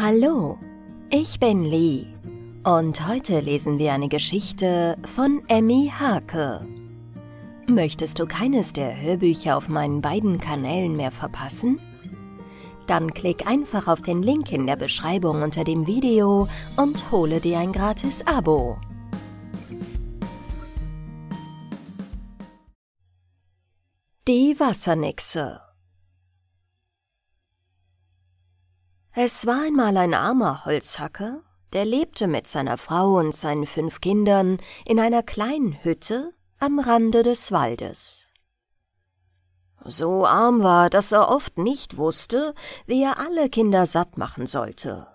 Hallo, ich bin Lee und heute lesen wir eine Geschichte von Emmy Hake. Möchtest du keines der Hörbücher auf meinen beiden Kanälen mehr verpassen? Dann klick einfach auf den Link in der Beschreibung unter dem Video und hole dir ein gratis Abo. Die Wassernixe Es war einmal ein armer Holzhacker, der lebte mit seiner Frau und seinen fünf Kindern in einer kleinen Hütte am Rande des Waldes. So arm war, dass er oft nicht wusste, wie er alle Kinder satt machen sollte.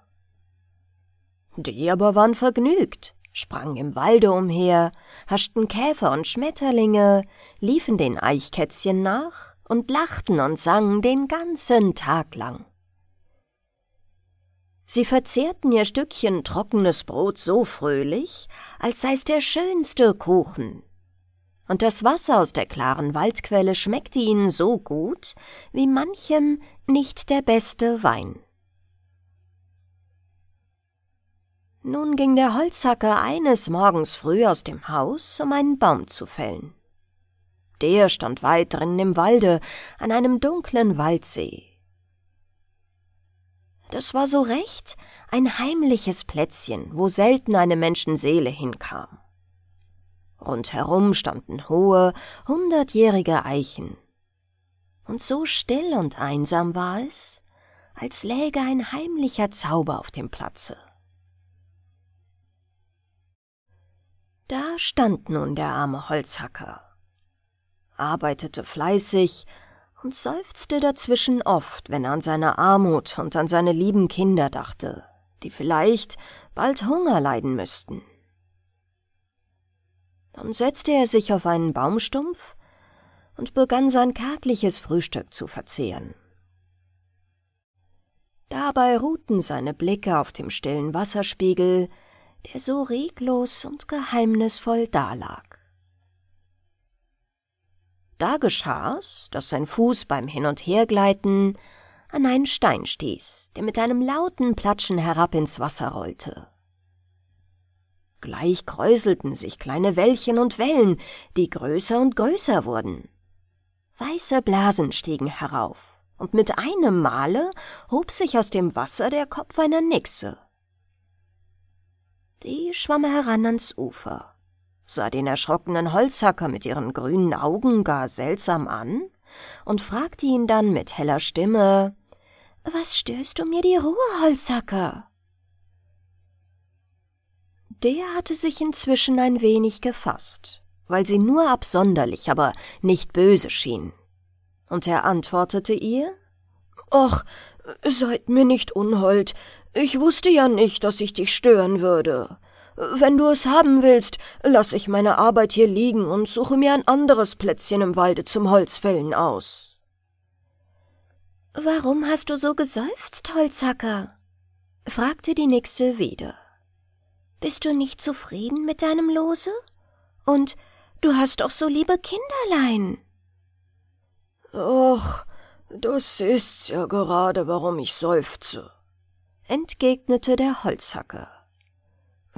Die aber waren vergnügt, sprangen im Walde umher, haschten Käfer und Schmetterlinge, liefen den Eichkätzchen nach und lachten und sangen den ganzen Tag lang. Sie verzehrten ihr Stückchen trockenes Brot so fröhlich, als sei's der schönste Kuchen. Und das Wasser aus der klaren Waldquelle schmeckte ihnen so gut, wie manchem nicht der beste Wein. Nun ging der Holzhacker eines Morgens früh aus dem Haus, um einen Baum zu fällen. Der stand weit drinnen im Walde, an einem dunklen Waldsee. Das war so recht ein heimliches Plätzchen, wo selten eine Menschenseele hinkam. Rundherum standen hohe, hundertjährige Eichen. Und so still und einsam war es, als läge ein heimlicher Zauber auf dem Platze. Da stand nun der arme Holzhacker, arbeitete fleißig, und seufzte dazwischen oft, wenn er an seine Armut und an seine lieben Kinder dachte, die vielleicht bald Hunger leiden müssten. Dann setzte er sich auf einen Baumstumpf und begann sein kärgliches Frühstück zu verzehren. Dabei ruhten seine Blicke auf dem stillen Wasserspiegel, der so reglos und geheimnisvoll dalag. Da geschah es, dass sein Fuß beim Hin- und Hergleiten an einen Stein stieß, der mit einem lauten Platschen herab ins Wasser rollte. Gleich kräuselten sich kleine Wellchen und Wellen, die größer und größer wurden. Weiße Blasen stiegen herauf, und mit einem Male hob sich aus dem Wasser der Kopf einer Nixe. Die schwamm heran ans Ufer sah den erschrockenen Holzhacker mit ihren grünen Augen gar seltsam an und fragte ihn dann mit heller Stimme Was störst du mir die Ruhe, Holzhacker? Der hatte sich inzwischen ein wenig gefasst, weil sie nur absonderlich, aber nicht böse schien. Und er antwortete ihr Ach, seid mir nicht unhold, ich wusste ja nicht, dass ich dich stören würde. Wenn du es haben willst, lass ich meine Arbeit hier liegen und suche mir ein anderes Plätzchen im Walde zum Holzfällen aus. Warum hast du so geseufzt, Holzhacker? fragte die Nixe wieder. Bist du nicht zufrieden mit deinem Lose? Und du hast doch so liebe Kinderlein. Och, das ist ja gerade, warum ich seufze, entgegnete der Holzhacker.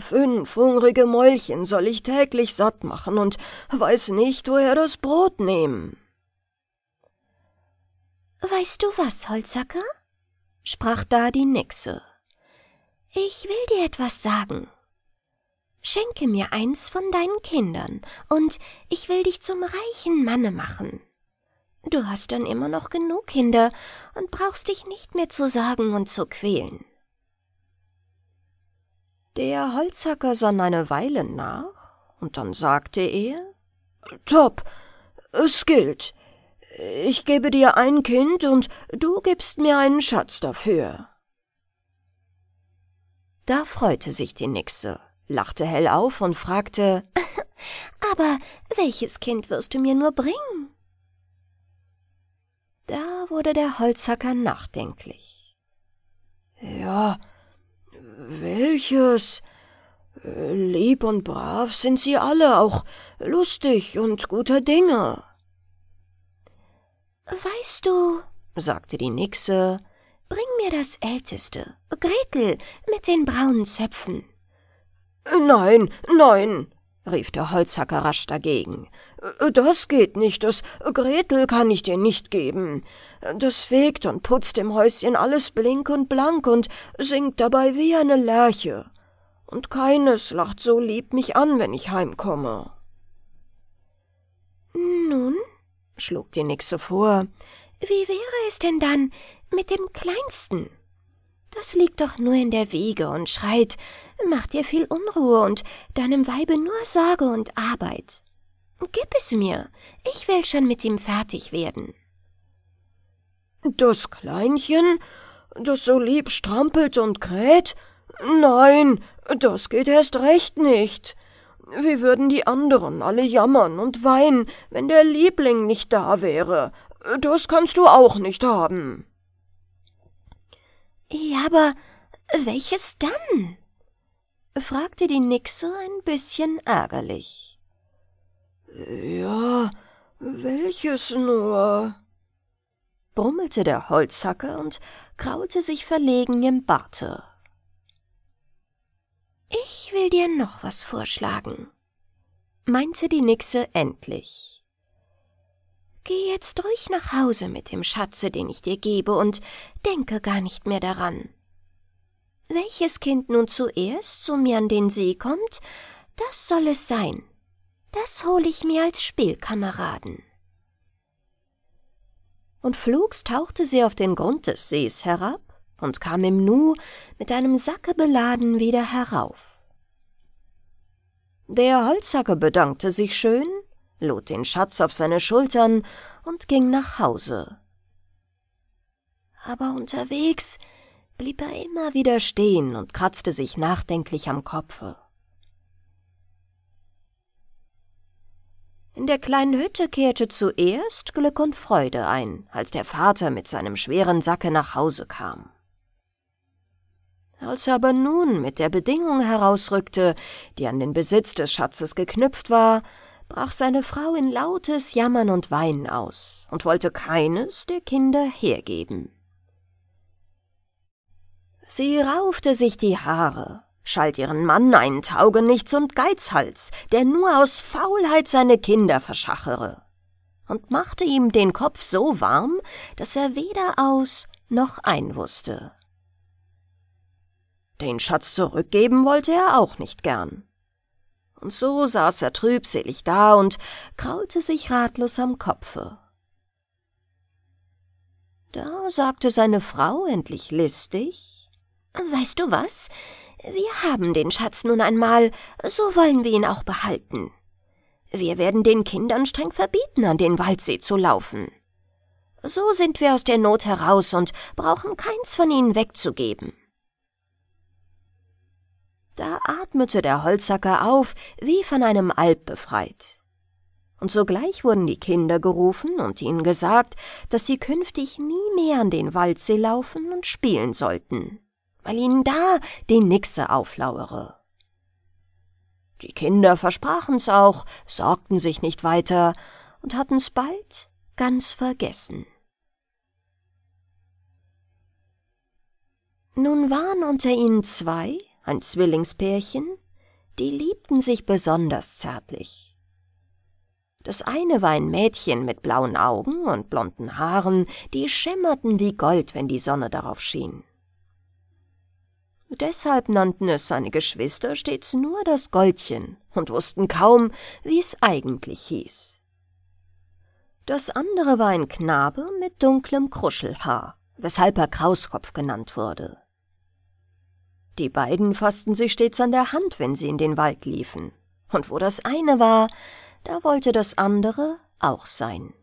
Fünf hungrige Mäulchen soll ich täglich satt machen und weiß nicht, woher das Brot nehmen. Weißt du was, Holzacker? sprach da die Nixe. Ich will dir etwas sagen. Schenke mir eins von deinen Kindern, und ich will dich zum reichen Manne machen. Du hast dann immer noch genug Kinder und brauchst dich nicht mehr zu sagen und zu quälen. Der Holzhacker sah eine Weile nach, und dann sagte er Top, es gilt. Ich gebe dir ein Kind und du gibst mir einen Schatz dafür. Da freute sich die Nixe, lachte hell auf und fragte Aber welches Kind wirst du mir nur bringen? Da wurde der Holzhacker nachdenklich. Ja, welches? Lieb und brav sind sie alle, auch lustig und guter Dinge. Weißt du, sagte die Nixe, bring mir das Älteste, Gretel, mit den braunen Zöpfen. Nein, nein, rief der Holzhacker rasch dagegen. Das geht nicht, das Gretel kann ich dir nicht geben. Das fegt und putzt im Häuschen alles blink und blank und singt dabei wie eine Lerche. Und keines lacht so lieb mich an, wenn ich heimkomme. Nun, schlug die Nixe vor, wie wäre es denn dann mit dem Kleinsten? Das liegt doch nur in der Wiege und schreit, macht dir viel Unruhe und deinem Weibe nur Sorge und Arbeit. Gib es mir, ich will schon mit ihm fertig werden. Das Kleinchen, das so lieb strampelt und kräht? Nein, das geht erst recht nicht. Wie würden die anderen alle jammern und weinen, wenn der Liebling nicht da wäre? Das kannst du auch nicht haben. Ja, aber welches dann? fragte die Nixe ein bisschen ärgerlich. Ja, welches nur? brummelte der Holzhacker und kraulte sich verlegen im Barte. Ich will dir noch was vorschlagen, meinte die Nixe endlich. Geh jetzt ruhig nach Hause mit dem Schatze, den ich dir gebe, und denke gar nicht mehr daran. Welches Kind nun zuerst zu mir an den See kommt, das soll es sein. Das hole ich mir als Spielkameraden und flugs tauchte sie auf den Grund des Sees herab und kam im Nu mit einem Sacke beladen wieder herauf. Der Holzhacker bedankte sich schön, lud den Schatz auf seine Schultern und ging nach Hause. Aber unterwegs blieb er immer wieder stehen und kratzte sich nachdenklich am Kopfe. In der kleinen Hütte kehrte zuerst Glück und Freude ein, als der Vater mit seinem schweren Sacke nach Hause kam. Als er aber nun mit der Bedingung herausrückte, die an den Besitz des Schatzes geknüpft war, brach seine Frau in lautes Jammern und Weinen aus und wollte keines der Kinder hergeben. Sie raufte sich die Haare, schalt ihren Mann einen Taugenichts und Geizhals, der nur aus Faulheit seine Kinder verschachere, und machte ihm den Kopf so warm, dass er weder aus noch ein wusste. Den Schatz zurückgeben wollte er auch nicht gern. Und so saß er trübselig da und kraulte sich ratlos am Kopfe. Da sagte seine Frau endlich listig Weißt du was? Wir haben den Schatz nun einmal, so wollen wir ihn auch behalten. Wir werden den Kindern streng verbieten, an den Waldsee zu laufen. So sind wir aus der Not heraus und brauchen keins von ihnen wegzugeben. Da atmete der Holzhacker auf, wie von einem Alp befreit. Und sogleich wurden die Kinder gerufen und ihnen gesagt, dass sie künftig nie mehr an den Waldsee laufen und spielen sollten weil ihnen da die Nixe auflauere. Die Kinder versprachen's auch, sorgten sich nicht weiter und hatten's bald ganz vergessen. Nun waren unter ihnen zwei, ein Zwillingspärchen, die liebten sich besonders zärtlich. Das eine war ein Mädchen mit blauen Augen und blonden Haaren, die schimmerten wie Gold, wenn die Sonne darauf schien. Deshalb nannten es seine Geschwister stets nur das Goldchen und wussten kaum, wie es eigentlich hieß. Das andere war ein Knabe mit dunklem Kruschelhaar, weshalb er Krauskopf genannt wurde. Die beiden fassten sich stets an der Hand, wenn sie in den Wald liefen, und wo das eine war, da wollte das andere auch sein.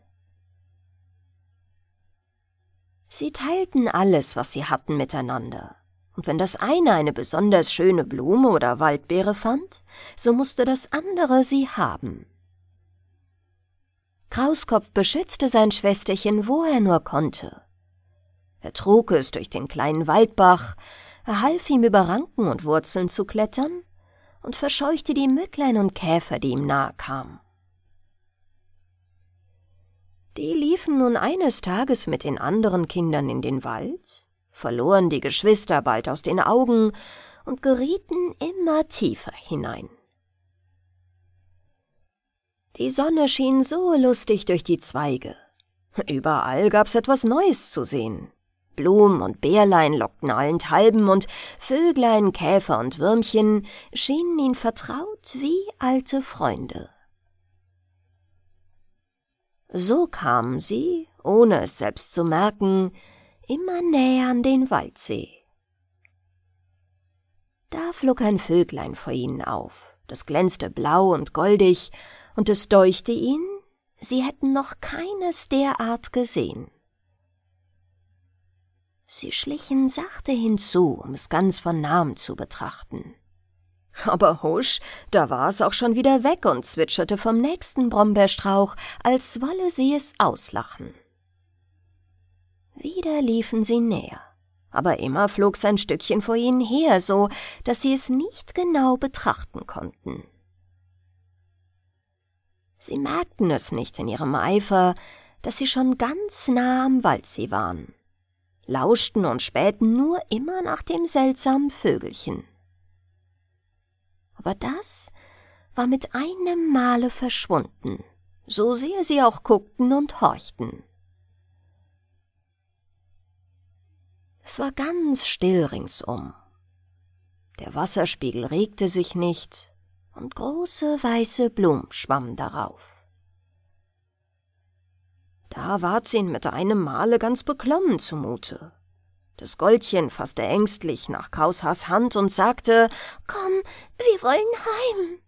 Sie teilten alles, was sie hatten, miteinander und wenn das eine eine besonders schöne Blume oder Waldbeere fand, so musste das andere sie haben. Krauskopf beschützte sein Schwesterchen, wo er nur konnte. Er trug es durch den kleinen Waldbach, er half ihm über Ranken und Wurzeln zu klettern und verscheuchte die Mücklein und Käfer, die ihm nahe kamen. Die liefen nun eines Tages mit den anderen Kindern in den Wald verloren die Geschwister bald aus den Augen und gerieten immer tiefer hinein. Die Sonne schien so lustig durch die Zweige. Überall gab's etwas Neues zu sehen. Blumen und Bärlein lockten allenthalben und Vöglein, Käfer und Würmchen schienen ihn vertraut wie alte Freunde. So kamen sie, ohne es selbst zu merken, immer näher an den Waldsee. Da flog ein Vöglein vor ihnen auf, das glänzte blau und goldig, und es deuchte ihnen, sie hätten noch keines derart gesehen. Sie schlichen sachte hinzu, um es ganz von nahem zu betrachten. Aber husch, da war es auch schon wieder weg und zwitscherte vom nächsten Brombeerstrauch, als wolle sie es auslachen. Wieder liefen sie näher, aber immer flog sein Stückchen vor ihnen her, so dass sie es nicht genau betrachten konnten. Sie merkten es nicht in ihrem Eifer, dass sie schon ganz nah am Waldsee waren, lauschten und spähten nur immer nach dem seltsamen Vögelchen. Aber das war mit einem Male verschwunden, so sehr sie auch guckten und horchten. Es war ganz still ringsum. Der Wasserspiegel regte sich nicht und große weiße Blumen schwammen darauf. Da ward sie ihn mit einem Male ganz beklommen zumute. Das Goldchen faßte ängstlich nach Kraushaars Hand und sagte, »Komm, wir wollen heim!«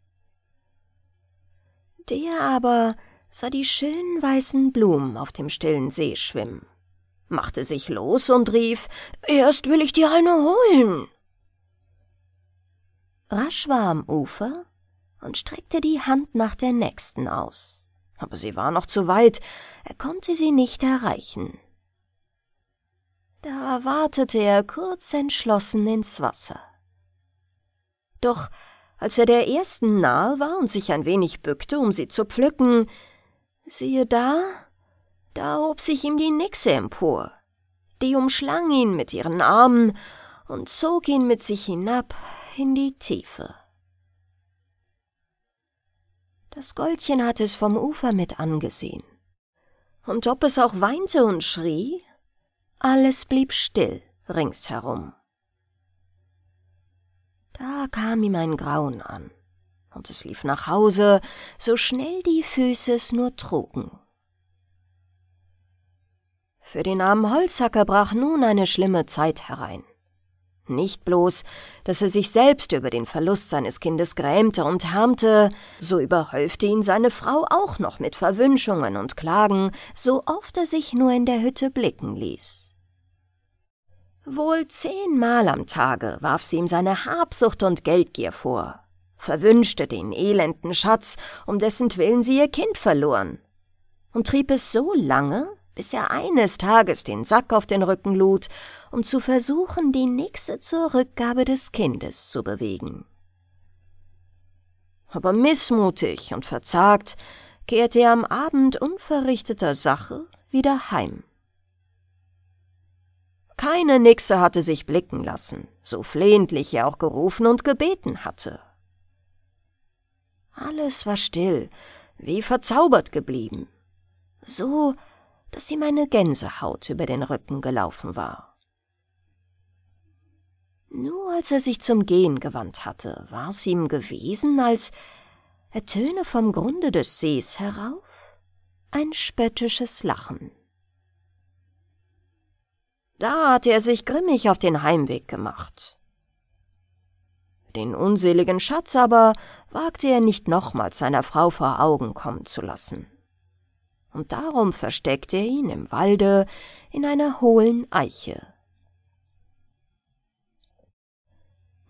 Der aber sah die schönen weißen Blumen auf dem stillen See schwimmen machte sich los und rief, »Erst will ich dir eine holen!« Rasch war am Ufer und streckte die Hand nach der nächsten aus. Aber sie war noch zu weit, er konnte sie nicht erreichen. Da wartete er kurz entschlossen ins Wasser. Doch als er der ersten nahe war und sich ein wenig bückte, um sie zu pflücken, siehe da, da hob sich ihm die Nixe empor. Die umschlang ihn mit ihren Armen und zog ihn mit sich hinab in die Tiefe. Das Goldchen hatte es vom Ufer mit angesehen. Und ob es auch weinte und schrie, alles blieb still ringsherum. Da kam ihm ein Grauen an, und es lief nach Hause, so schnell die Füße es nur trugen. Für den armen Holzhacker brach nun eine schlimme Zeit herein. Nicht bloß, dass er sich selbst über den Verlust seines Kindes grämte und härmte, so überhäufte ihn seine Frau auch noch mit Verwünschungen und Klagen, so oft er sich nur in der Hütte blicken ließ. Wohl zehnmal am Tage warf sie ihm seine Habsucht und Geldgier vor, verwünschte den elenden Schatz, um dessen Willen sie ihr Kind verloren, und trieb es so lange, bis er eines Tages den Sack auf den Rücken lud, um zu versuchen, die Nixe zur Rückgabe des Kindes zu bewegen. Aber missmutig und verzagt kehrte er am Abend unverrichteter Sache wieder heim. Keine Nixe hatte sich blicken lassen, so flehentlich er auch gerufen und gebeten hatte. Alles war still, wie verzaubert geblieben. So, dass ihm eine Gänsehaut über den Rücken gelaufen war. Nur als er sich zum Gehen gewandt hatte, war es ihm gewesen, als ertöne vom Grunde des Sees herauf ein spöttisches Lachen. Da hatte er sich grimmig auf den Heimweg gemacht. Den unseligen Schatz aber wagte er nicht nochmals seiner Frau vor Augen kommen zu lassen und darum versteckte er ihn im Walde in einer hohlen Eiche.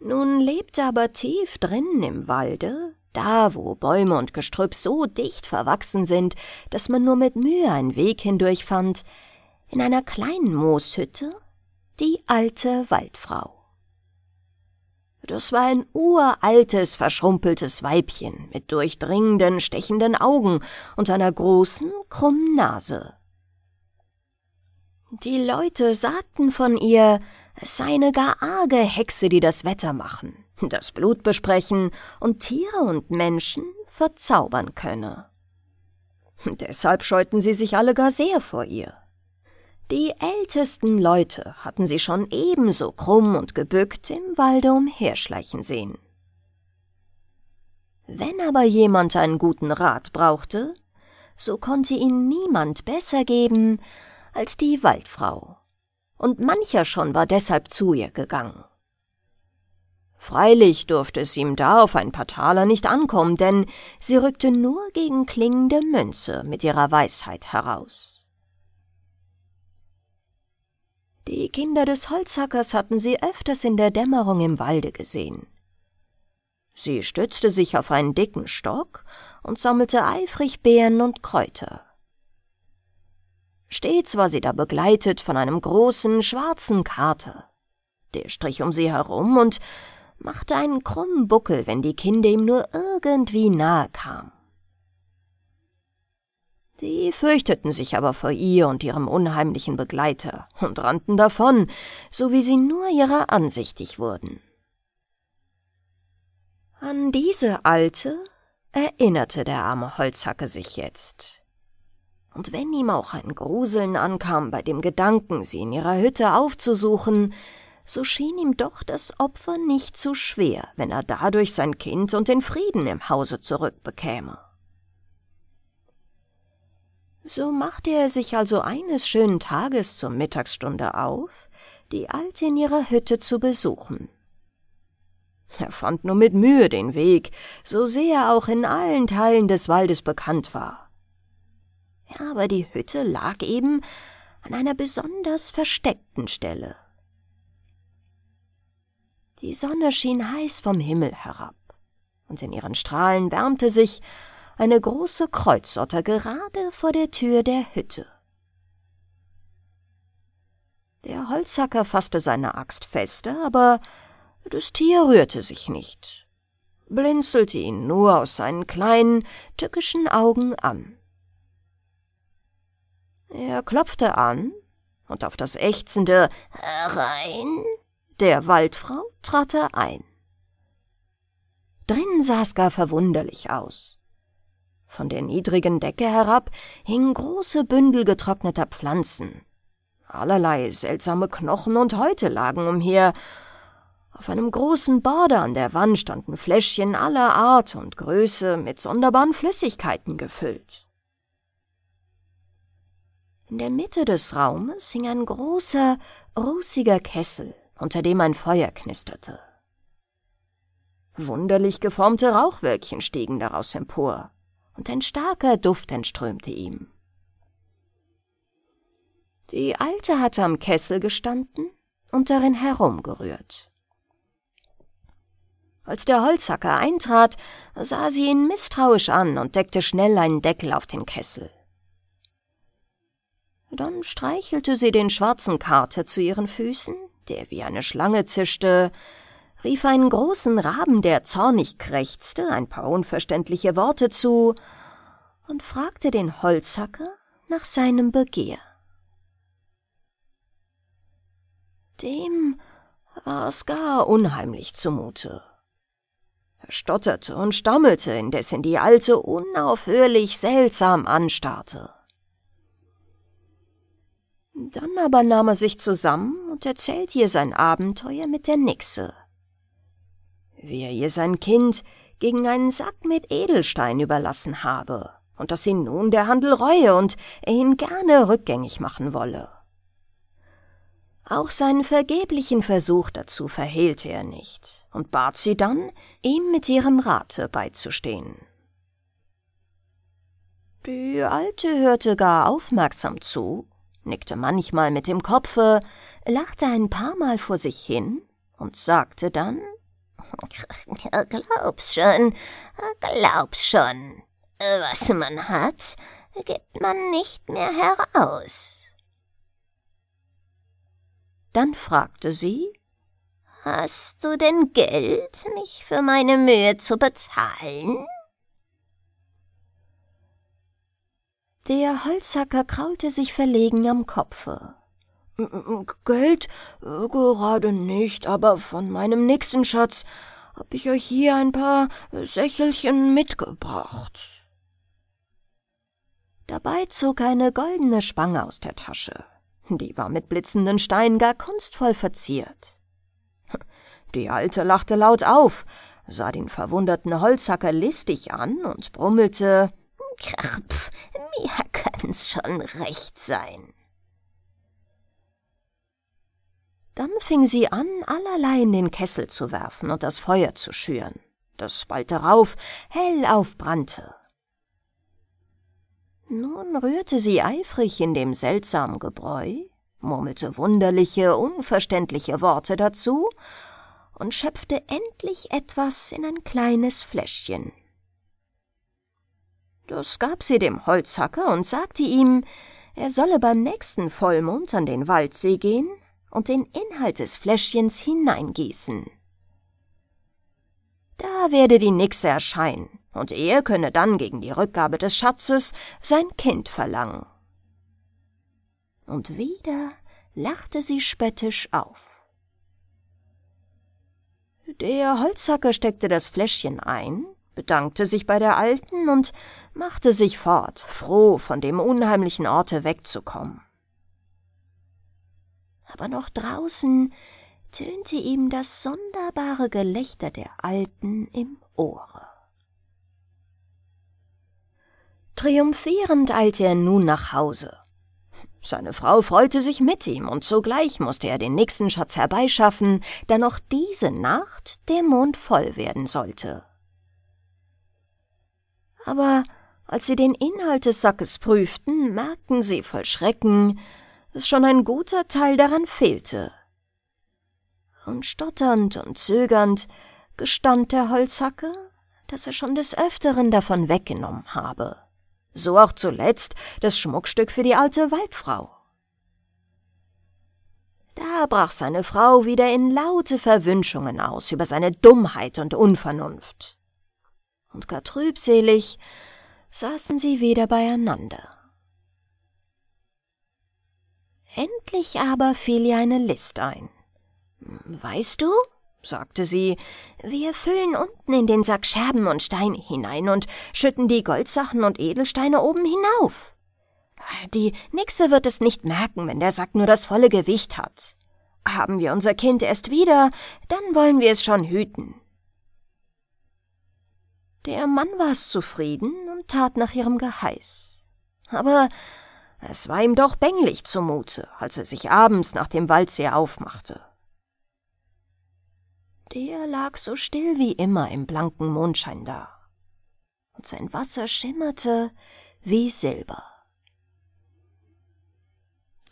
Nun lebte aber tief drinnen im Walde, da wo Bäume und Gestrüpp so dicht verwachsen sind, dass man nur mit Mühe einen Weg hindurch fand, in einer kleinen Mooshütte die alte Waldfrau. Das war ein uraltes, verschrumpeltes Weibchen mit durchdringenden, stechenden Augen und einer großen, krummen Nase. Die Leute sagten von ihr, es sei eine gar arge Hexe, die das Wetter machen, das Blut besprechen und Tiere und Menschen verzaubern könne. Deshalb scheuten sie sich alle gar sehr vor ihr. Die ältesten Leute hatten sie schon ebenso krumm und gebückt im Walde umherschleichen sehen. Wenn aber jemand einen guten Rat brauchte, so konnte ihn niemand besser geben als die Waldfrau, und mancher schon war deshalb zu ihr gegangen. Freilich durfte es ihm da auf ein paar Taler nicht ankommen, denn sie rückte nur gegen klingende Münze mit ihrer Weisheit heraus. Die Kinder des Holzhackers hatten sie öfters in der Dämmerung im Walde gesehen. Sie stützte sich auf einen dicken Stock und sammelte eifrig Beeren und Kräuter. Stets war sie da begleitet von einem großen, schwarzen Kater. Der strich um sie herum und machte einen krummen Buckel, wenn die Kinder ihm nur irgendwie nahe kamen. Die fürchteten sich aber vor ihr und ihrem unheimlichen Begleiter und rannten davon, so wie sie nur ihrer ansichtig wurden. An diese Alte erinnerte der arme Holzhacke sich jetzt. Und wenn ihm auch ein Gruseln ankam bei dem Gedanken, sie in ihrer Hütte aufzusuchen, so schien ihm doch das Opfer nicht zu schwer, wenn er dadurch sein Kind und den Frieden im Hause zurückbekäme. So machte er sich also eines schönen Tages zur Mittagsstunde auf, die Alte in ihrer Hütte zu besuchen. Er fand nur mit Mühe den Weg, so sehr er auch in allen Teilen des Waldes bekannt war. Aber die Hütte lag eben an einer besonders versteckten Stelle. Die Sonne schien heiß vom Himmel herab, und in ihren Strahlen wärmte sich eine große Kreuzotter gerade vor der Tür der Hütte. Der Holzhacker fasste seine Axt fester, aber das Tier rührte sich nicht, blinzelte ihn nur aus seinen kleinen, tückischen Augen an. Er klopfte an, und auf das ächzende Rein der Waldfrau trat er ein. Drin sah es gar verwunderlich aus. Von der niedrigen Decke herab hingen große Bündel getrockneter Pflanzen. Allerlei seltsame Knochen und Häute lagen umher. Auf einem großen Bade an der Wand standen Fläschchen aller Art und Größe mit sonderbaren Flüssigkeiten gefüllt. In der Mitte des Raumes hing ein großer, rußiger Kessel, unter dem ein Feuer knisterte. Wunderlich geformte Rauchwölkchen stiegen daraus empor und ein starker Duft entströmte ihm. Die Alte hatte am Kessel gestanden und darin herumgerührt. Als der Holzhacker eintrat, sah sie ihn misstrauisch an und deckte schnell einen Deckel auf den Kessel. Dann streichelte sie den schwarzen Kater zu ihren Füßen, der wie eine Schlange zischte, rief einen großen Raben, der zornig krächzte, ein paar unverständliche Worte zu und fragte den Holzhacker nach seinem Begehr. Dem war es gar unheimlich zumute. Er stotterte und stammelte, indessen die Alte unaufhörlich seltsam anstarrte. Dann aber nahm er sich zusammen und erzählte ihr sein Abenteuer mit der Nixe – wie er ihr sein Kind gegen einen Sack mit Edelstein überlassen habe und dass ihn nun der Handel reue und er ihn gerne rückgängig machen wolle. Auch seinen vergeblichen Versuch dazu verhehlte er nicht und bat sie dann, ihm mit ihrem Rate beizustehen. Die Alte hörte gar aufmerksam zu, nickte manchmal mit dem Kopfe, lachte ein paar Mal vor sich hin und sagte dann Glaub's schon, glaub's schon. Was man hat, gibt man nicht mehr heraus. Dann fragte sie, Hast du denn Geld, mich für meine Mühe zu bezahlen? Der Holzhacker kraulte sich verlegen am Kopfe. Geld? Gerade nicht, aber von meinem nächsten Schatz hab ich euch hier ein paar Sächelchen mitgebracht. Dabei zog eine goldene Spange aus der Tasche. Die war mit blitzenden Steinen gar kunstvoll verziert. Die Alte lachte laut auf, sah den verwunderten Holzhacker listig an und brummelte, Krapf, mir kann's schon recht sein. Dann fing sie an, allerlei in den Kessel zu werfen und das Feuer zu schüren, das bald darauf hell aufbrannte. Nun rührte sie eifrig in dem seltsamen Gebräu, murmelte wunderliche, unverständliche Worte dazu und schöpfte endlich etwas in ein kleines Fläschchen. Das gab sie dem Holzhacker und sagte ihm, er solle beim nächsten Vollmond an den Waldsee gehen und den Inhalt des Fläschchens hineingießen. Da werde die Nixe erscheinen, und er könne dann gegen die Rückgabe des Schatzes sein Kind verlangen. Und wieder lachte sie spöttisch auf. Der Holzhacker steckte das Fläschchen ein, bedankte sich bei der Alten und machte sich fort, froh, von dem unheimlichen Orte wegzukommen aber noch draußen tönte ihm das sonderbare Gelächter der Alten im Ohre. Triumphierend eilte er nun nach Hause. Seine Frau freute sich mit ihm, und sogleich musste er den nächsten Schatz herbeischaffen, da noch diese Nacht der Mond voll werden sollte. Aber als sie den Inhalt des Sackes prüften, merkten sie voll Schrecken, dass schon ein guter Teil daran fehlte. Und stotternd und zögernd gestand der Holzhacke, dass er schon des Öfteren davon weggenommen habe. So auch zuletzt das Schmuckstück für die alte Waldfrau. Da brach seine Frau wieder in laute Verwünschungen aus über seine Dummheit und Unvernunft. Und gar trübselig saßen sie wieder beieinander. Endlich aber fiel ihr eine List ein. »Weißt du«, sagte sie, »wir füllen unten in den Sack Scherben und Steine hinein und schütten die Goldsachen und Edelsteine oben hinauf. Die Nixe wird es nicht merken, wenn der Sack nur das volle Gewicht hat. Haben wir unser Kind erst wieder, dann wollen wir es schon hüten.« Der Mann war's zufrieden und tat nach ihrem Geheiß. Aber es war ihm doch bänglich zumute, als er sich abends nach dem Waldsee aufmachte. Der lag so still wie immer im blanken Mondschein da, und sein Wasser schimmerte wie Silber.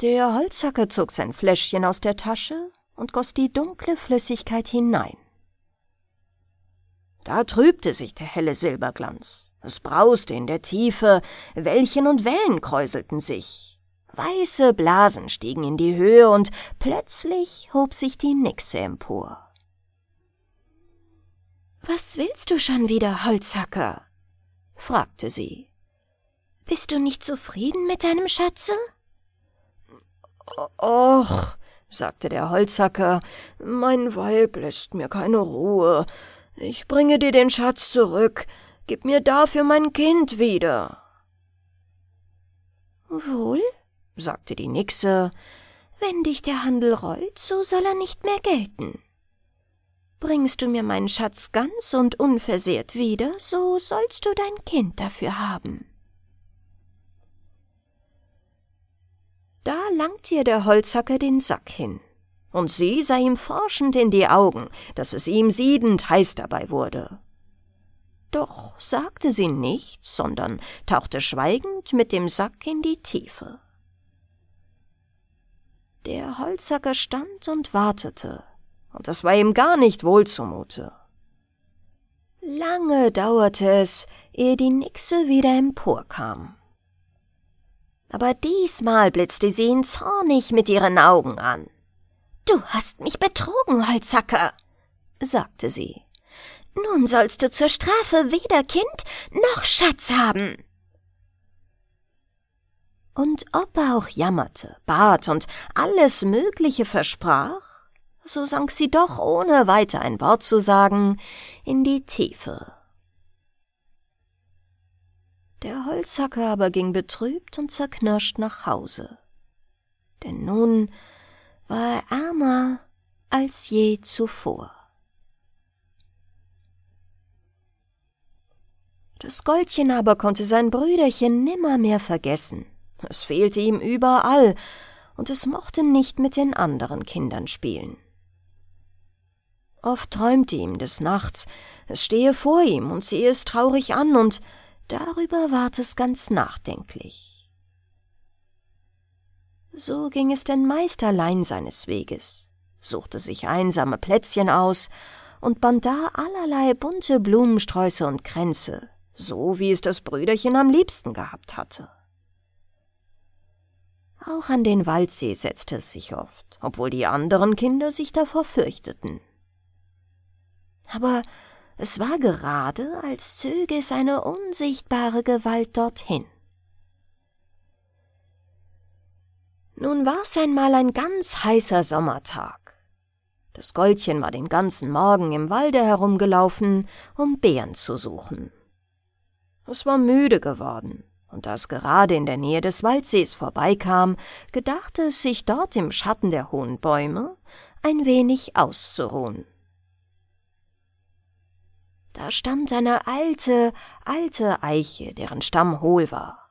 Der Holzhacker zog sein Fläschchen aus der Tasche und goss die dunkle Flüssigkeit hinein. Da trübte sich der helle Silberglanz. Es brauste in der Tiefe, Wellchen und Wellen kräuselten sich. Weiße Blasen stiegen in die Höhe und plötzlich hob sich die Nixe empor. Was willst du schon wieder, Holzhacker? fragte sie. Bist du nicht zufrieden mit deinem Schatze? Och, sagte der Holzhacker, mein Weib lässt mir keine Ruhe. Ich bringe dir den Schatz zurück. Gib mir dafür mein Kind wieder. Wohl, sagte die Nixe, wenn dich der Handel reut, so soll er nicht mehr gelten. Bringst du mir meinen Schatz ganz und unversehrt wieder, so sollst du dein Kind dafür haben. Da langt ihr der Holzhacker den Sack hin und sie sah ihm forschend in die Augen, dass es ihm siedend heiß dabei wurde. Doch sagte sie nichts, sondern tauchte schweigend mit dem Sack in die Tiefe. Der Holzhacker stand und wartete, und das war ihm gar nicht wohl zumute. Lange dauerte es, ehe die Nixe wieder emporkam. Aber diesmal blitzte sie ihn zornig mit ihren Augen an. Du hast mich betrogen, Holzhacker, sagte sie. Nun sollst du zur Strafe weder Kind noch Schatz haben. Und ob er auch jammerte, bat und alles Mögliche versprach, so sank sie doch, ohne weiter ein Wort zu sagen, in die Tiefe. Der Holzhacker aber ging betrübt und zerknirscht nach Hause. Denn nun war er ärmer als je zuvor. Das Goldchen aber konnte sein Brüderchen nimmermehr vergessen. Es fehlte ihm überall, und es mochte nicht mit den anderen Kindern spielen. Oft träumte ihm des Nachts, es stehe vor ihm und sehe es traurig an, und darüber ward es ganz nachdenklich. So ging es denn meist allein seines Weges, suchte sich einsame Plätzchen aus und band da allerlei bunte Blumensträuße und Kränze, so wie es das Brüderchen am liebsten gehabt hatte. Auch an den Waldsee setzte es sich oft, obwohl die anderen Kinder sich davor fürchteten. Aber es war gerade, als zöge es eine unsichtbare Gewalt dorthin. Nun war's einmal ein ganz heißer Sommertag. Das Goldchen war den ganzen Morgen im Walde herumgelaufen, um Beeren zu suchen. Es war müde geworden, und da es gerade in der Nähe des Waldsees vorbeikam, gedachte es sich dort im Schatten der hohen Bäume ein wenig auszuruhen. Da stand eine alte, alte Eiche, deren Stamm hohl war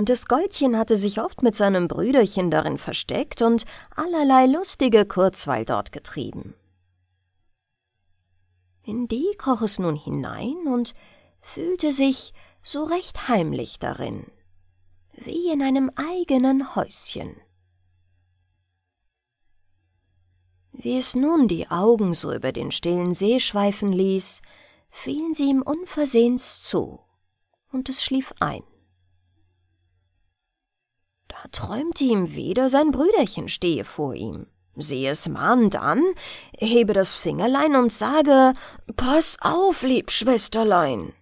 und das Goldchen hatte sich oft mit seinem Brüderchen darin versteckt und allerlei lustige Kurzweil dort getrieben. In die kroch es nun hinein und fühlte sich so recht heimlich darin, wie in einem eigenen Häuschen. Wie es nun die Augen so über den stillen See schweifen ließ, fielen sie ihm unversehens zu, und es schlief ein träumte ihm wieder, sein Brüderchen stehe vor ihm. Sieh es mahnend an, hebe das Fingerlein und sage, Pass auf, lieb Schwesterlein.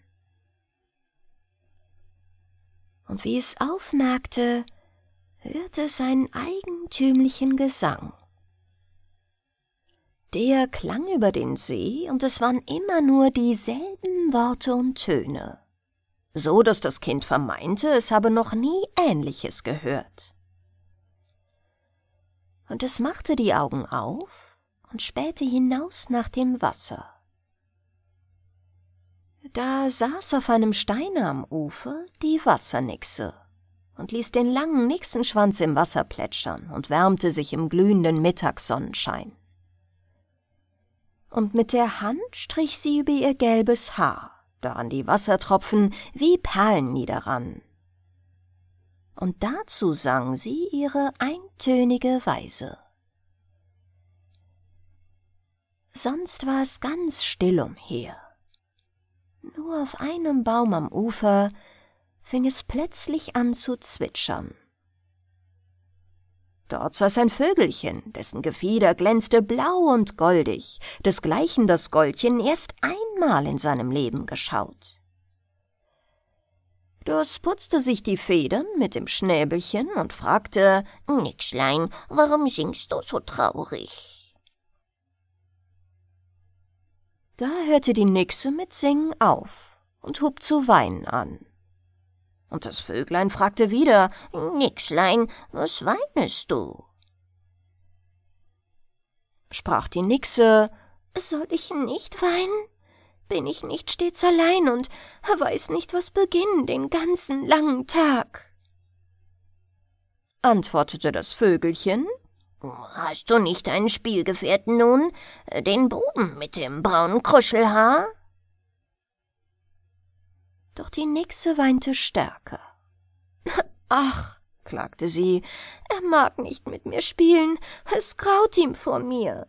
Und wie es aufmerkte, hörte es einen eigentümlichen Gesang. Der klang über den See, und es waren immer nur dieselben Worte und Töne so dass das Kind vermeinte, es habe noch nie Ähnliches gehört. Und es machte die Augen auf und spähte hinaus nach dem Wasser. Da saß auf einem Stein am Ufer die Wassernixe und ließ den langen Nixenschwanz im Wasser plätschern und wärmte sich im glühenden Mittagssonnenschein. Und mit der Hand strich sie über ihr gelbes Haar daran die Wassertropfen wie Perlen niederrannen. Und dazu sang sie ihre eintönige Weise. Sonst war es ganz still umher. Nur auf einem Baum am Ufer fing es plötzlich an zu zwitschern. Dort saß ein Vögelchen, dessen Gefieder glänzte blau und goldig, desgleichen das Goldchen erst einmal in seinem Leben geschaut. Das putzte sich die Federn mit dem Schnäbelchen und fragte, »Nixlein, warum singst du so traurig?« Da hörte die Nixe mit Singen auf und hub zu weinen an und das Vöglein fragte wieder Nixlein, was weinest du? Sprach die Nixe Soll ich nicht weinen? Bin ich nicht stets allein und weiß nicht, was beginnen den ganzen langen Tag? Antwortete das Vögelchen Hast du nicht einen Spielgefährten nun, den Buben mit dem braunen Kruschelhaar? doch die Nixe weinte stärker. Ach, klagte sie, er mag nicht mit mir spielen, es graut ihm vor mir.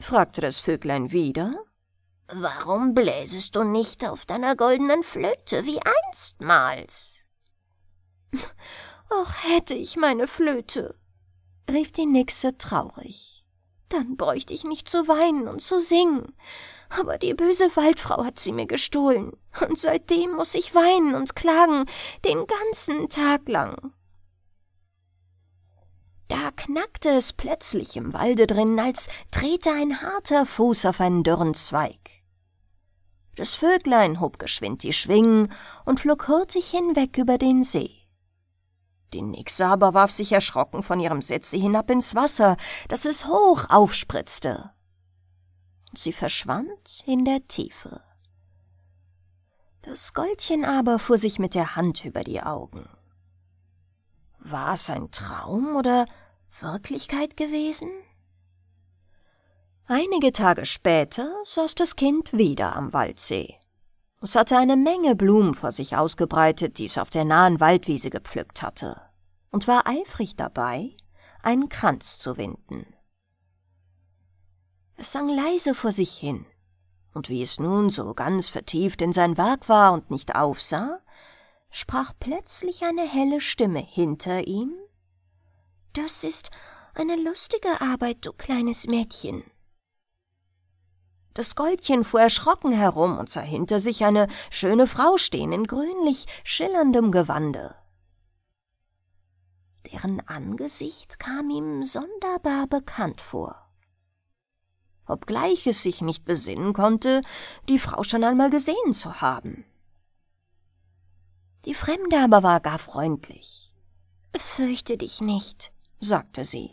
fragte das Vöglein wieder. Warum bläsest du nicht auf deiner goldenen Flöte wie einstmals? Ach, hätte ich meine Flöte, rief die Nixe traurig. Dann bräuchte ich nicht zu weinen und zu singen aber die böse Waldfrau hat sie mir gestohlen, und seitdem muß ich weinen und klagen, den ganzen Tag lang. Da knackte es plötzlich im Walde drin, als trete ein harter Fuß auf einen dürren Zweig. Das Vöglein hob geschwind die Schwingen und flog hurtig hinweg über den See. Die Nixe aber warf sich erschrocken von ihrem Sitze hinab ins Wasser, dass es hoch aufspritzte und sie verschwand in der Tiefe. Das Goldchen aber fuhr sich mit der Hand über die Augen. War es ein Traum oder Wirklichkeit gewesen? Einige Tage später saß das Kind wieder am Waldsee. Es hatte eine Menge Blumen vor sich ausgebreitet, die es auf der nahen Waldwiese gepflückt hatte, und war eifrig dabei, einen Kranz zu winden. Es sang leise vor sich hin. Und wie es nun so ganz vertieft in sein Werk war und nicht aufsah, sprach plötzlich eine helle Stimme hinter ihm. Das ist eine lustige Arbeit, du kleines Mädchen. Das Goldchen fuhr erschrocken herum und sah hinter sich eine schöne Frau stehen in grünlich schillerndem Gewande. Deren Angesicht kam ihm sonderbar bekannt vor obgleich es sich nicht besinnen konnte, die Frau schon einmal gesehen zu haben. Die Fremde aber war gar freundlich. Fürchte dich nicht, sagte sie.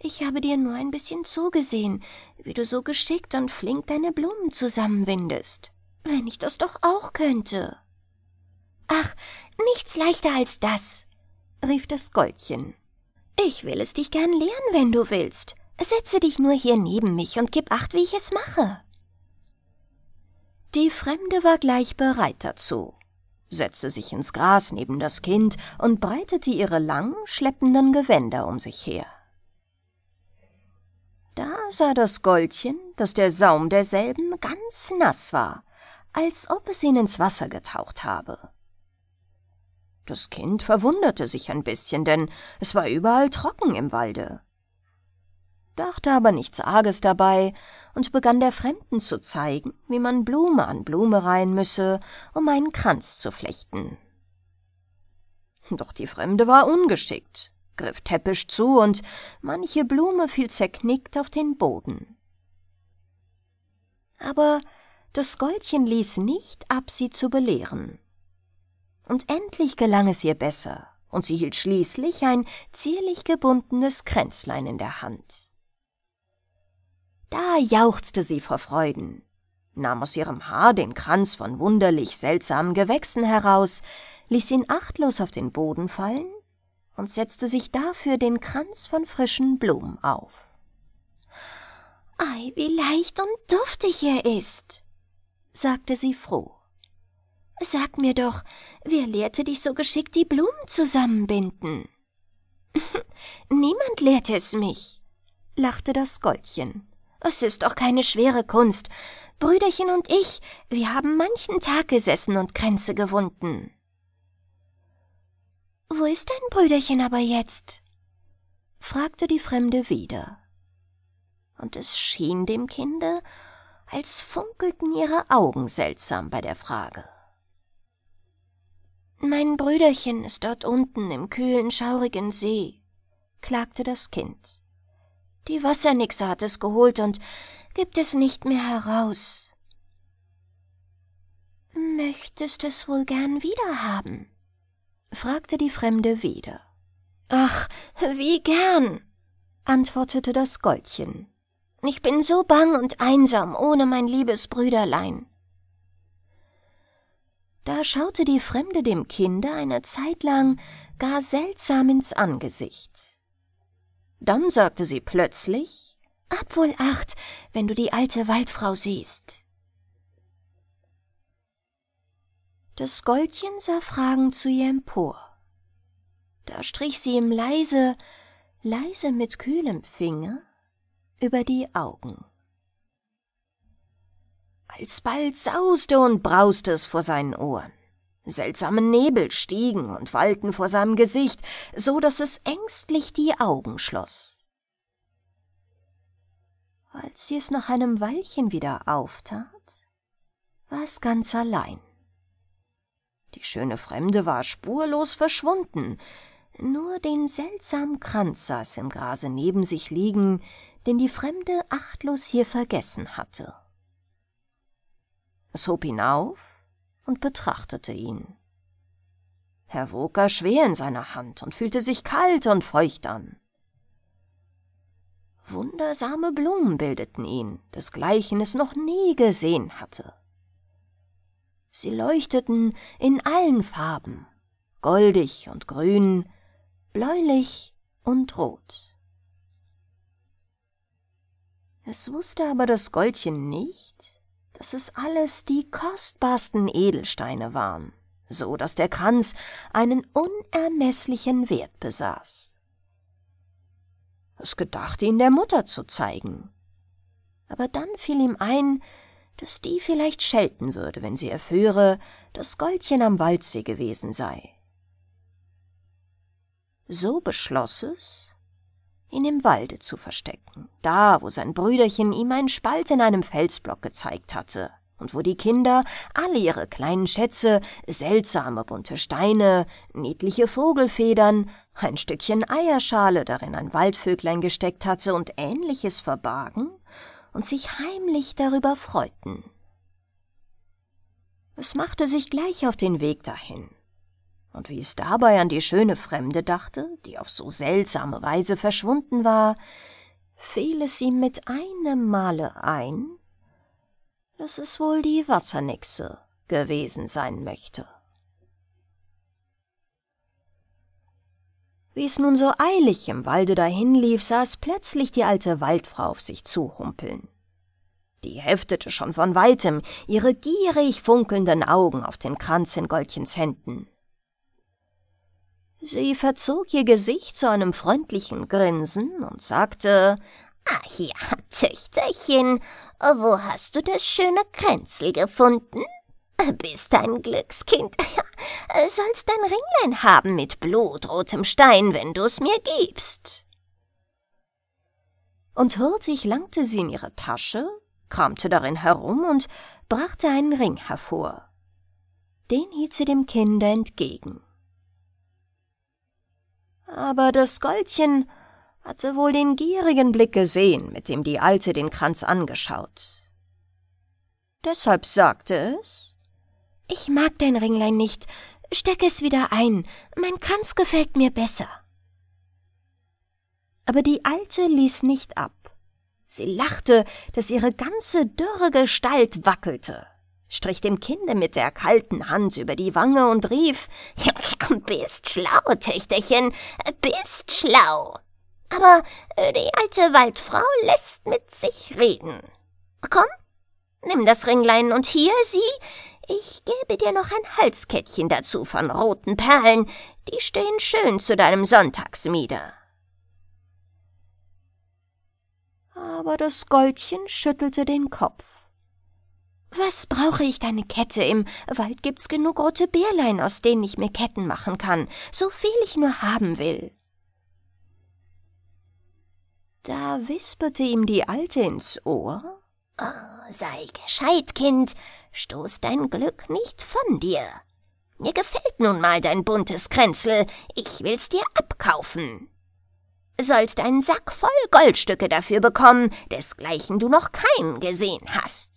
Ich habe dir nur ein bisschen zugesehen, wie du so geschickt und flink deine Blumen zusammenwindest. Wenn ich das doch auch könnte. Ach, nichts leichter als das, rief das Goldchen. Ich will es dich gern lehren, wenn du willst. Setze dich nur hier neben mich und gib acht, wie ich es mache. Die Fremde war gleich bereit dazu, setzte sich ins Gras neben das Kind und breitete ihre lang schleppenden Gewänder um sich her. Da sah das Goldchen, dass der Saum derselben ganz nass war, als ob es ihn ins Wasser getaucht habe. Das Kind verwunderte sich ein bisschen, denn es war überall trocken im Walde dachte aber nichts Arges dabei und begann der Fremden zu zeigen, wie man Blume an Blume reihen müsse, um einen Kranz zu flechten. Doch die Fremde war ungeschickt, griff täppisch zu und manche Blume fiel zerknickt auf den Boden. Aber das Goldchen ließ nicht ab, sie zu belehren. Und endlich gelang es ihr besser, und sie hielt schließlich ein zierlich gebundenes Kränzlein in der Hand. Da jauchzte sie vor Freuden, nahm aus ihrem Haar den Kranz von wunderlich seltsamen Gewächsen heraus, ließ ihn achtlos auf den Boden fallen und setzte sich dafür den Kranz von frischen Blumen auf. Ei, wie leicht und duftig er ist, sagte sie froh. Sag mir doch, wer lehrte dich so geschickt die Blumen zusammenbinden? Niemand lehrte es mich, lachte das Goldchen. Es ist doch keine schwere Kunst. Brüderchen und ich, wir haben manchen Tag gesessen und Kränze gewunden. Wo ist dein Brüderchen aber jetzt? fragte die Fremde wieder. Und es schien dem Kinde, als funkelten ihre Augen seltsam bei der Frage. Mein Brüderchen ist dort unten im kühlen, schaurigen See, klagte das Kind. Die Wassernixe hat es geholt und gibt es nicht mehr heraus. Möchtest du es wohl gern wiederhaben? fragte die Fremde wieder. Ach, wie gern, antwortete das Goldchen. Ich bin so bang und einsam ohne mein liebes Brüderlein. Da schaute die Fremde dem Kinde eine Zeit lang gar seltsam ins Angesicht. Dann sagte sie plötzlich, »Ab wohl acht, wenn du die alte Waldfrau siehst.« Das Goldchen sah fragend zu ihr empor. Da strich sie ihm leise, leise mit kühlem Finger über die Augen. Alsbald sauste und brauste es vor seinen Ohren. Seltsame Nebel stiegen und wallten vor seinem Gesicht, so dass es ängstlich die Augen schloss. Als sie es nach einem Weilchen wieder auftat, war es ganz allein. Die schöne Fremde war spurlos verschwunden, nur den seltsamen Kranz saß im Grase neben sich liegen, den die Fremde achtlos hier vergessen hatte. Es hob ihn auf, und betrachtete ihn. Herr Woker schwer in seiner Hand und fühlte sich kalt und feucht an. Wundersame Blumen bildeten ihn, desgleichen es noch nie gesehen hatte. Sie leuchteten in allen Farben, goldig und grün, bläulich und rot. Es wusste aber das Goldchen nicht, dass es alles die kostbarsten Edelsteine waren, so dass der Kranz einen unermeßlichen Wert besaß. Es gedachte ihn der Mutter zu zeigen, aber dann fiel ihm ein, dass die vielleicht schelten würde, wenn sie erführe, dass Goldchen am Waldsee gewesen sei. So beschloss es, in dem Walde zu verstecken, da, wo sein Brüderchen ihm einen Spalt in einem Felsblock gezeigt hatte und wo die Kinder alle ihre kleinen Schätze, seltsame bunte Steine, niedliche Vogelfedern, ein Stückchen Eierschale, darin ein Waldvöglein gesteckt hatte und ähnliches verbargen und sich heimlich darüber freuten. Es machte sich gleich auf den Weg dahin, und wie es dabei an die schöne Fremde dachte, die auf so seltsame Weise verschwunden war, fiel es ihm mit einem Male ein, dass es wohl die Wassernixe gewesen sein möchte. Wie es nun so eilig im Walde dahinlief, saß plötzlich die alte Waldfrau auf sich zuhumpeln. Die heftete schon von weitem ihre gierig funkelnden Augen auf den Kranz in Goldchens Händen. Sie verzog ihr Gesicht zu einem freundlichen Grinsen und sagte, »Ah ja, Töchterchen, wo hast du das schöne Kränzel gefunden? Bist ein Glückskind, sollst ein Ringlein haben mit blutrotem Stein, wenn du's mir gibst.« Und hurtig langte sie in ihre Tasche, kramte darin herum und brachte einen Ring hervor. Den hielt sie dem Kinde entgegen aber das Goldchen hatte wohl den gierigen Blick gesehen, mit dem die Alte den Kranz angeschaut. Deshalb sagte es, »Ich mag dein Ringlein nicht, steck es wieder ein, mein Kranz gefällt mir besser.« Aber die Alte ließ nicht ab. Sie lachte, dass ihre ganze dürre Gestalt wackelte strich dem Kinde mit der kalten Hand über die Wange und rief, »Bist schlau, Töchterchen, bist schlau. Aber die alte Waldfrau lässt mit sich reden. Komm, nimm das Ringlein und hier, sieh, ich gebe dir noch ein Halskettchen dazu von roten Perlen, die stehen schön zu deinem Sonntagsmieder.« Aber das Goldchen schüttelte den Kopf. Was brauche ich deine Kette? Im Wald gibt's genug rote Bärlein, aus denen ich mir Ketten machen kann, so viel ich nur haben will. Da wisperte ihm die Alte ins Ohr. Oh, sei gescheit, Kind, stoß dein Glück nicht von dir. Mir gefällt nun mal dein buntes Kränzel, ich will's dir abkaufen. Sollst einen Sack voll Goldstücke dafür bekommen, desgleichen du noch keinen gesehen hast.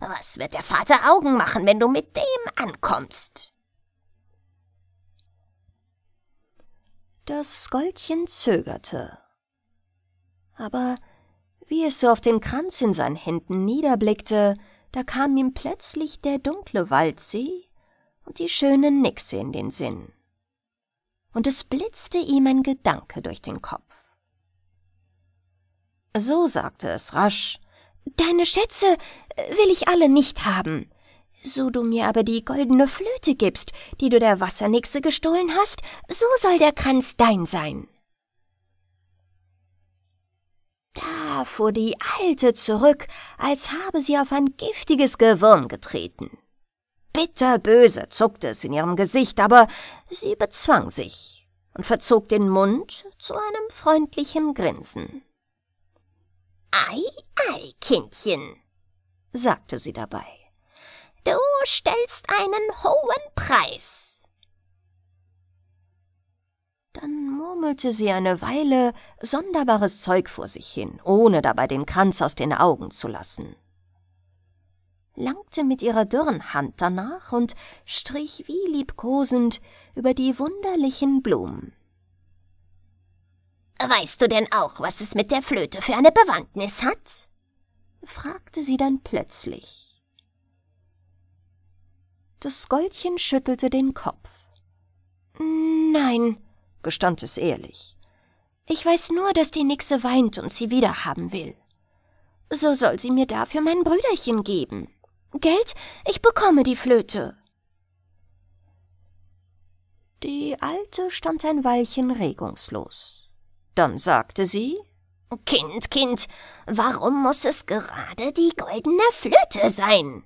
Was wird der Vater Augen machen, wenn du mit dem ankommst? Das Goldchen zögerte. Aber wie es so auf den Kranz in seinen Händen niederblickte, da kam ihm plötzlich der dunkle Waldsee und die schöne Nixe in den Sinn. Und es blitzte ihm ein Gedanke durch den Kopf. So sagte es rasch. Deine Schätze, will ich alle nicht haben. So du mir aber die goldene Flöte gibst, die du der Wassernixe gestohlen hast, so soll der Kranz dein sein. Da fuhr die Alte zurück, als habe sie auf ein giftiges Gewürm getreten. Bitterböse zuckte es in ihrem Gesicht, aber sie bezwang sich und verzog den Mund zu einem freundlichen Grinsen. Ei, ei, Kindchen, sagte sie dabei. Du stellst einen hohen Preis. Dann murmelte sie eine Weile sonderbares Zeug vor sich hin, ohne dabei den Kranz aus den Augen zu lassen langte mit ihrer dürren Hand danach und strich wie liebkosend über die wunderlichen Blumen. Weißt du denn auch, was es mit der Flöte für eine Bewandtnis hat? fragte sie dann plötzlich. Das Goldchen schüttelte den Kopf. Nein, gestand es ehrlich. Ich weiß nur, dass die Nixe weint und sie wiederhaben will. So soll sie mir dafür mein Brüderchen geben. Geld, ich bekomme die Flöte. Die Alte stand ein Weilchen regungslos. Dann sagte sie Kind, Kind, warum muss es gerade die goldene Flöte sein?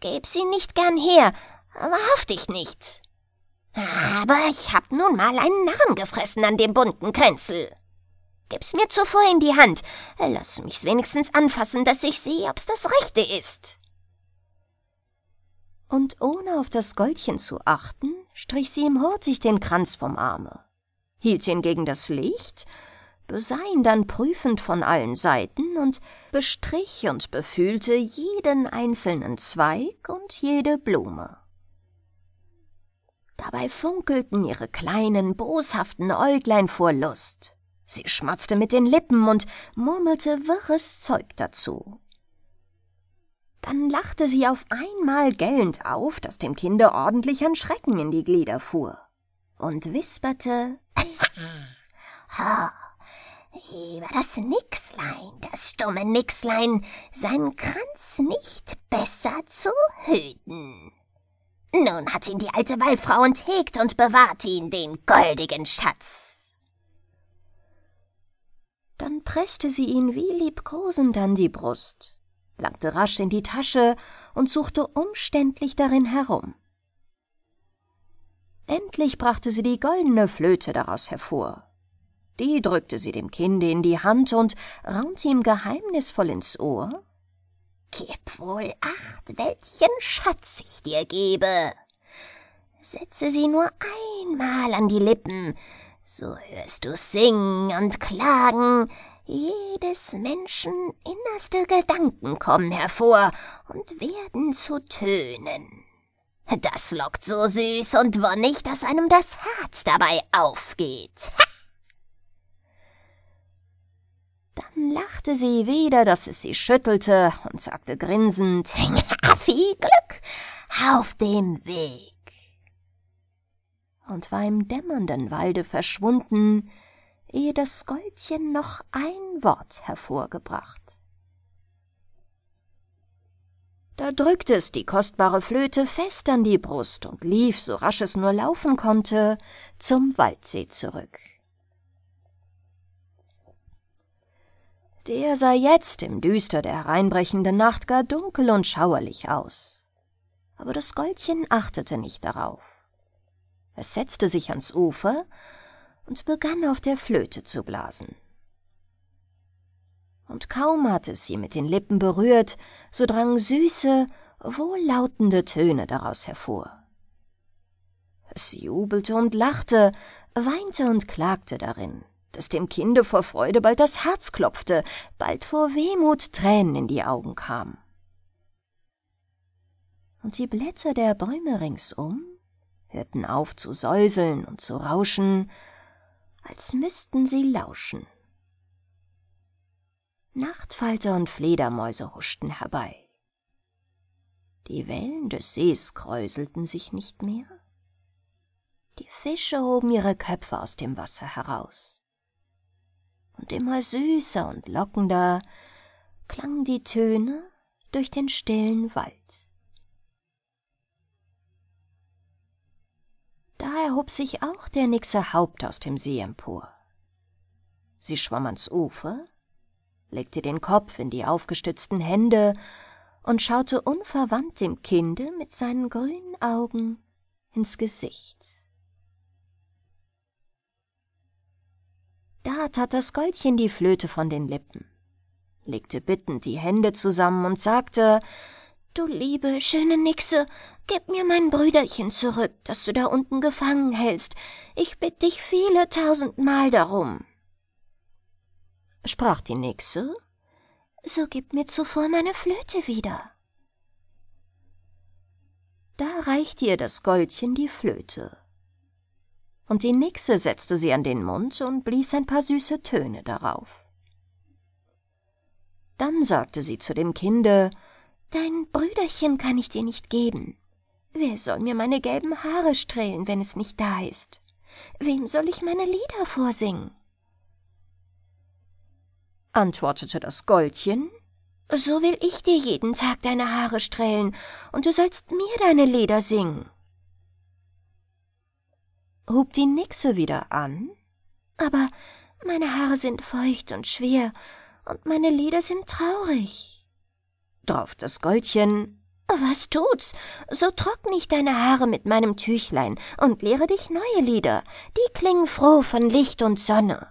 Geb sie nicht gern her, wahrhaftig nicht. Aber ich hab nun mal einen Narren gefressen an dem bunten Kränzel. Gib's mir zuvor in die Hand, lass mich's wenigstens anfassen, dass ich sehe, ob's das Rechte ist. Und ohne auf das Goldchen zu achten, strich sie ihm hurtig den Kranz vom Arme, hielt ihn gegen das Licht besah ihn dann prüfend von allen Seiten und bestrich und befühlte jeden einzelnen Zweig und jede Blume. Dabei funkelten ihre kleinen, boshaften Äuglein vor Lust. Sie schmatzte mit den Lippen und murmelte wirres Zeug dazu. Dann lachte sie auf einmal gellend auf, dass dem Kinde ordentlich ein Schrecken in die Glieder fuhr, und wisperte Ha! Lieber das Nixlein, das dumme Nixlein, seinen Kranz nicht besser zu hüten. Nun hat ihn die alte Wallfrau enthegt und bewahrt ihn, den goldigen Schatz. Dann presste sie ihn wie liebkosend an die Brust, langte rasch in die Tasche und suchte umständlich darin herum. Endlich brachte sie die goldene Flöte daraus hervor, die drückte sie dem Kinde in die Hand und raunte ihm geheimnisvoll ins Ohr. Gib wohl acht, welchen Schatz ich dir gebe. Setze sie nur einmal an die Lippen, so hörst du singen und klagen, jedes Menschen innerste Gedanken kommen hervor und werden zu Tönen. Das lockt so süß und wonnig, dass einem das Herz dabei aufgeht. Ha! Dann lachte sie wieder, dass es sie schüttelte und sagte grinsend, viel Glück auf dem Weg. Und war im dämmernden Walde verschwunden, ehe das Goldchen noch ein Wort hervorgebracht. Da drückte es die kostbare Flöte fest an die Brust und lief, so rasch es nur laufen konnte, zum Waldsee zurück. der sah jetzt im Düster der hereinbrechenden Nacht gar dunkel und schauerlich aus. Aber das Goldchen achtete nicht darauf. Es setzte sich ans Ufer und begann auf der Flöte zu blasen. Und kaum hatte es sie mit den Lippen berührt, so drangen süße, wohllautende Töne daraus hervor. Es jubelte und lachte, weinte und klagte darin dass dem Kinde vor Freude bald das Herz klopfte, bald vor Wehmut Tränen in die Augen kam. Und die Blätter der Bäume ringsum hörten auf zu säuseln und zu rauschen, als müssten sie lauschen. Nachtfalter und Fledermäuse huschten herbei. Die Wellen des Sees kräuselten sich nicht mehr. Die Fische hoben ihre Köpfe aus dem Wasser heraus und immer süßer und lockender klangen die Töne durch den stillen Wald. Da erhob sich auch der Nixe Haupt aus dem See empor. Sie schwamm ans Ufer, legte den Kopf in die aufgestützten Hände und schaute unverwandt dem Kinde mit seinen grünen Augen ins Gesicht. Da tat das Goldchen die Flöte von den Lippen, legte bittend die Hände zusammen und sagte, »Du liebe, schöne Nixe, gib mir mein Brüderchen zurück, das du da unten gefangen hältst. Ich bitte dich viele tausendmal darum.« Sprach die Nixe, »So gib mir zuvor meine Flöte wieder.« Da reichte ihr das Goldchen die Flöte und die Nixe setzte sie an den Mund und blies ein paar süße Töne darauf. Dann sagte sie zu dem Kinde, »Dein Brüderchen kann ich dir nicht geben. Wer soll mir meine gelben Haare strählen, wenn es nicht da ist? Wem soll ich meine Lieder vorsingen?« Antwortete das Goldchen, »So will ich dir jeden Tag deine Haare strählen, und du sollst mir deine Lieder singen.« hob die Nixe wieder an. Aber meine Haare sind feucht und schwer und meine Lieder sind traurig. Drauf das Goldchen. Was tut's? So trockne ich deine Haare mit meinem Tüchlein und lehre dich neue Lieder. Die klingen froh von Licht und Sonne.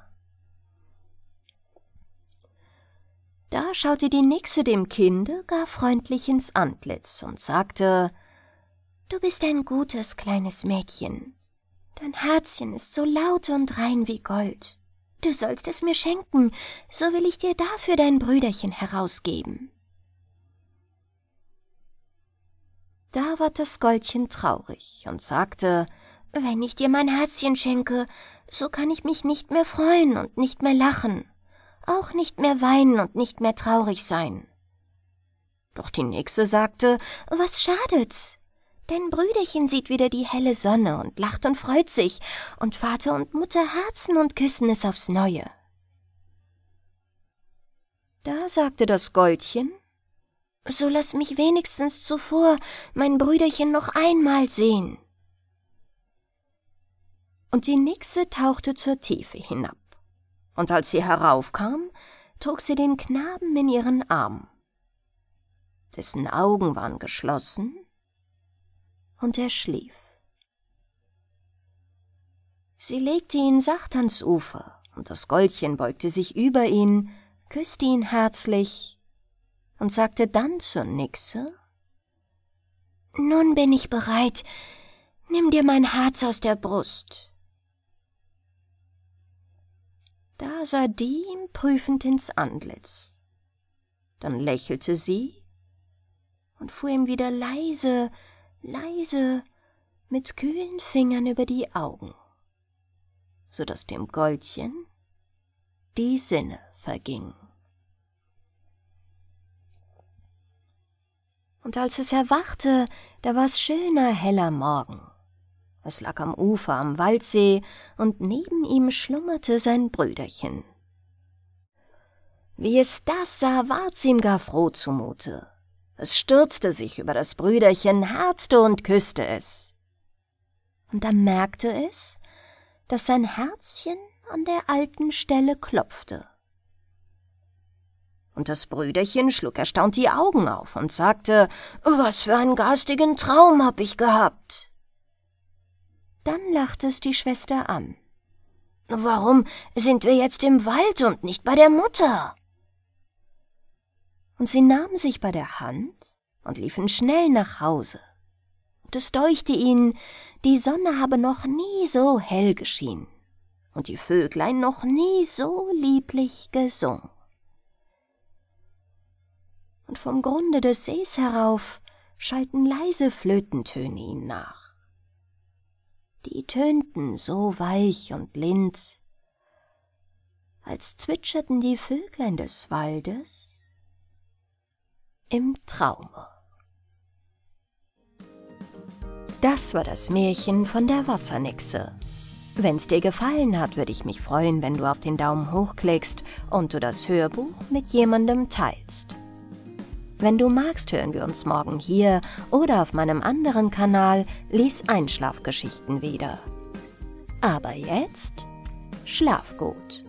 Da schaute die Nixe dem Kinde gar freundlich ins Antlitz und sagte, Du bist ein gutes kleines Mädchen. Dein Herzchen ist so laut und rein wie Gold. Du sollst es mir schenken, so will ich dir dafür dein Brüderchen herausgeben. Da ward das Goldchen traurig und sagte, wenn ich dir mein Herzchen schenke, so kann ich mich nicht mehr freuen und nicht mehr lachen, auch nicht mehr weinen und nicht mehr traurig sein. Doch die Nixe sagte, was schadet's? Denn Brüderchen sieht wieder die helle Sonne und lacht und freut sich, und Vater und Mutter herzen und küssen es aufs Neue. Da sagte das Goldchen, so lass mich wenigstens zuvor mein Brüderchen noch einmal sehen. Und die Nixe tauchte zur Tiefe hinab, und als sie heraufkam, trug sie den Knaben in ihren Arm. Dessen Augen waren geschlossen, und er schlief. Sie legte ihn sacht ans Ufer, und das Goldchen beugte sich über ihn, küßte ihn herzlich und sagte dann zur Nixe, »Nun bin ich bereit, nimm dir mein Herz aus der Brust.« Da sah die ihm prüfend ins Antlitz. Dann lächelte sie und fuhr ihm wieder leise leise mit kühlen Fingern über die Augen, so daß dem Goldchen die Sinne vergingen. Und als es erwachte, da war's schöner, heller Morgen. Es lag am Ufer am Waldsee, und neben ihm schlummerte sein Brüderchen. Wie es das sah, ward's ihm gar froh zumute. Es stürzte sich über das Brüderchen, herzte und küsste es. Und da merkte es, dass sein Herzchen an der alten Stelle klopfte. Und das Brüderchen schlug erstaunt die Augen auf und sagte, was für einen garstigen Traum hab ich gehabt. Dann lachte es die Schwester an. Warum sind wir jetzt im Wald und nicht bei der Mutter? und sie nahmen sich bei der Hand und liefen schnell nach Hause. Und es deuchte ihnen, die Sonne habe noch nie so hell geschienen und die Vöglein noch nie so lieblich gesungen. Und vom Grunde des Sees herauf schallten leise Flötentöne ihnen nach. Die tönten so weich und lind, als zwitscherten die Vöglein des Waldes im Traum. Das war das Märchen von der Wassernixe. Wenn's dir gefallen hat, würde ich mich freuen, wenn du auf den Daumen hoch klickst und du das Hörbuch mit jemandem teilst. Wenn du magst, hören wir uns morgen hier oder auf meinem anderen Kanal Lies Einschlafgeschichten wieder. Aber jetzt schlaf gut.